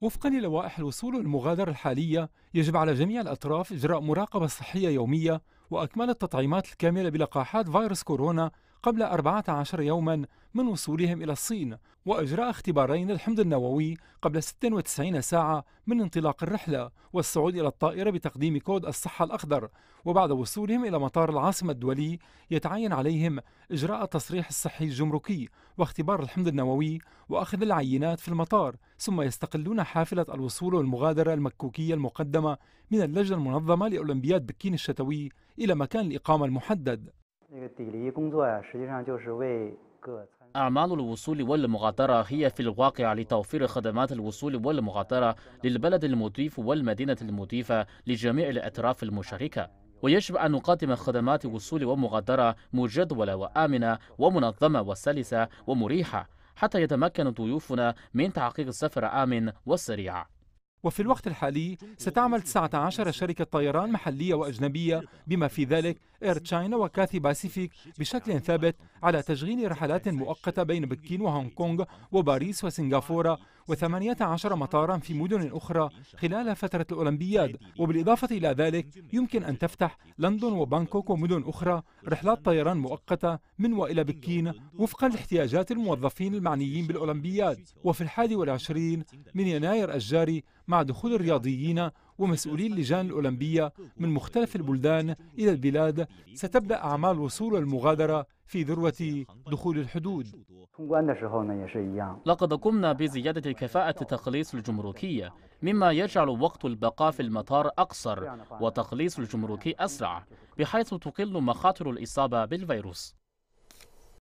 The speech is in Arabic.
وفقا للوائح الوصول والمغادرة الحالية يجب على جميع الأطراف إجراء مراقبة صحية يومية وأكمال التطعيمات الكاملة بلقاحات فيروس كورونا قبل 14 يوما من وصولهم إلى الصين وأجرى اختبارين الحمض النووي قبل 96 ساعة من انطلاق الرحلة والصعود إلى الطائرة بتقديم كود الصحة الأخضر وبعد وصولهم إلى مطار العاصمة الدولي يتعين عليهم إجراء التصريح الصحي الجمركي واختبار الحمض النووي وأخذ العينات في المطار ثم يستقلون حافلة الوصول والمغادرة المكوكية المقدمة من اللجنة المنظمة لأولمبياد بكين الشتوي إلى مكان الإقامة المحدد أعمال الوصول والمغادرة هي في الواقع لتوفير خدمات الوصول والمغادرة للبلد المضيف والمدينة المضيفة لجميع الأطراف المشاركة ويجب أن نقدم خدمات وصول ومغادرة مجدولة وآمنة ومنظمة وسلسة ومريحة حتى يتمكن ضيوفنا من تحقيق سفر آمن وسريع وفي الوقت الحالي ستعمل 19 شركة طيران محلية وأجنبية بما في ذلك إير تشاينا وكاثي باسيفيك بشكل ثابت على تشغيل رحلات مؤقتة بين بكين وهونغ كونغ وباريس وسنغافورة و18 مطارا في مدن أخرى خلال فترة الأولمبياد وبالإضافة إلى ذلك يمكن أن تفتح لندن وبانكوك ومدن أخرى رحلات طيران مؤقتة من وإلى بكين وفقا لاحتياجات الموظفين المعنيين بالأولمبياد وفي الحادي والعشرين من يناير الجاري مع دخول الرياضيين ومسؤولي اللجان الأولمبية من مختلف البلدان إلى البلاد ستبدأ أعمال وصول المغادرة في ذروة دخول الحدود لقد قمنا بزيادة كفاءة تقليص الجمركية مما يجعل وقت البقاء في المطار أقصر وتقليص الجمركي أسرع بحيث تقل مخاطر الإصابة بالفيروس